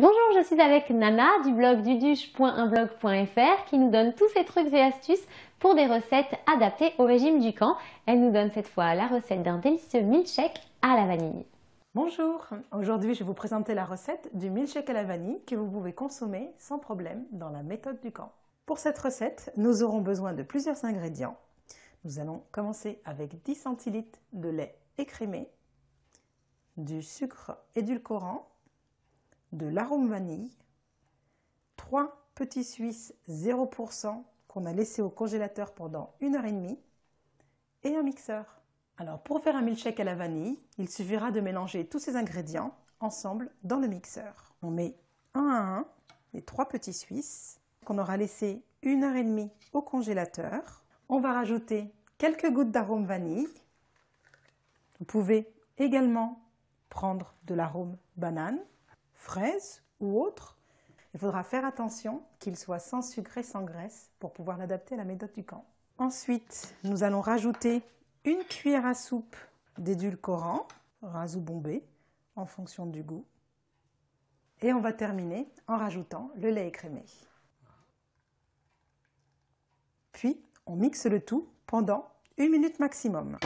Bonjour, je suis avec Nana du blog duduche.unblog.fr qui nous donne tous ses trucs et astuces pour des recettes adaptées au régime du camp. Elle nous donne cette fois la recette d'un délicieux milkshake à la vanille. Bonjour, aujourd'hui je vais vous présenter la recette du milkshake à la vanille que vous pouvez consommer sans problème dans la méthode du camp. Pour cette recette, nous aurons besoin de plusieurs ingrédients. Nous allons commencer avec 10 cl de lait écrémé, du sucre édulcorant, de l'arôme vanille, 3 petits suisses 0% qu'on a laissé au congélateur pendant une heure et demie et un mixeur. Alors pour faire un milkshake à la vanille, il suffira de mélanger tous ces ingrédients ensemble dans le mixeur. On met un à un les trois petits suisses qu'on aura laissé une heure et demie au congélateur. On va rajouter quelques gouttes d'arôme vanille. Vous pouvez également prendre de l'arôme banane fraises ou autres, il faudra faire attention qu'il soit sans sucre et sans graisse pour pouvoir l'adapter à la méthode du camp. Ensuite, nous allons rajouter une cuillère à soupe d'édulcorant, ras ou bombé, en fonction du goût. Et on va terminer en rajoutant le lait écrémé. Puis, on mixe le tout pendant une minute maximum.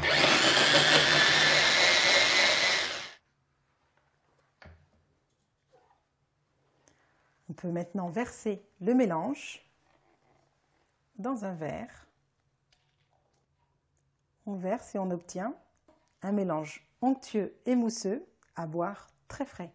On peut maintenant verser le mélange dans un verre. On verse et on obtient un mélange onctueux et mousseux à boire très frais.